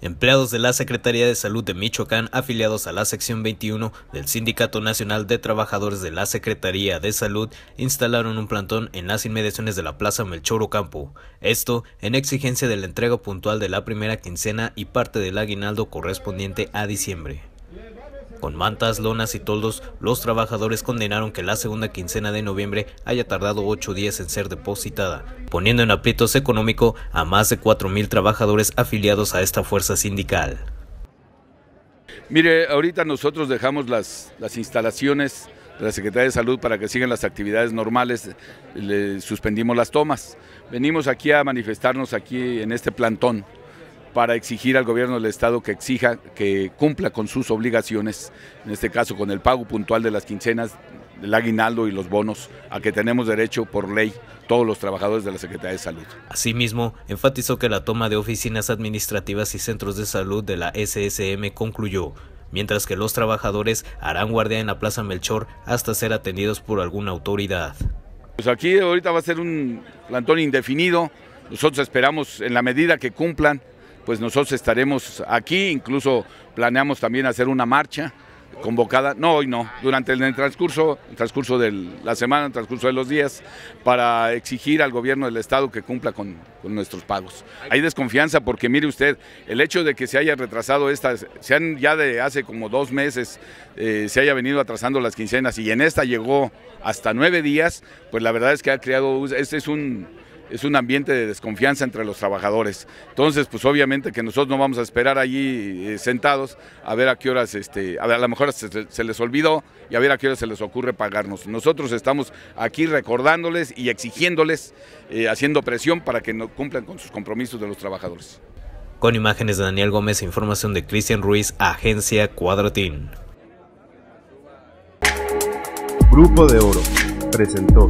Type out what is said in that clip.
Empleados de la Secretaría de Salud de Michoacán afiliados a la sección 21 del Sindicato Nacional de Trabajadores de la Secretaría de Salud instalaron un plantón en las inmediaciones de la Plaza Melchor Ocampo, esto en exigencia de la entrega puntual de la primera quincena y parte del aguinaldo correspondiente a diciembre. Con mantas, lonas y toldos, los trabajadores condenaron que la segunda quincena de noviembre haya tardado ocho días en ser depositada, poniendo en aprietos económico a más de 4.000 trabajadores afiliados a esta fuerza sindical. Mire, ahorita nosotros dejamos las, las instalaciones de la Secretaría de Salud para que sigan las actividades normales, le suspendimos las tomas. Venimos aquí a manifestarnos aquí en este plantón para exigir al gobierno del Estado que exija que cumpla con sus obligaciones, en este caso con el pago puntual de las quincenas, el aguinaldo y los bonos a que tenemos derecho por ley todos los trabajadores de la Secretaría de Salud. Asimismo, enfatizó que la toma de oficinas administrativas y centros de salud de la SSM concluyó, mientras que los trabajadores harán guardia en la Plaza Melchor hasta ser atendidos por alguna autoridad. Pues aquí ahorita va a ser un plantón indefinido. Nosotros esperamos, en la medida que cumplan pues nosotros estaremos aquí, incluso planeamos también hacer una marcha convocada, no hoy no, durante el, transcurso, el transcurso de la semana, el transcurso de los días, para exigir al gobierno del Estado que cumpla con, nuestros pagos. Hay desconfianza porque mire usted, el hecho de que se haya retrasado estas, se ya de hace como dos meses, eh, se haya venido atrasando las quincenas y en esta llegó hasta nueve días, pues la verdad es que ha creado, este es un es un ambiente de desconfianza entre los trabajadores. Entonces, pues obviamente que nosotros no vamos a esperar allí eh, sentados a ver a qué horas, este, a, ver, lo mejor se, les olvidó y a ver a qué horas se les ocurre pagarnos. Nosotros estamos aquí recordándoles y exigiéndoles, eh, haciendo presión para que no cumplan con sus compromisos de los trabajadores. Con imágenes de Daniel Gómez, e información de Cristian Ruiz, Agencia Cuadratín. Grupo de Oro presentó.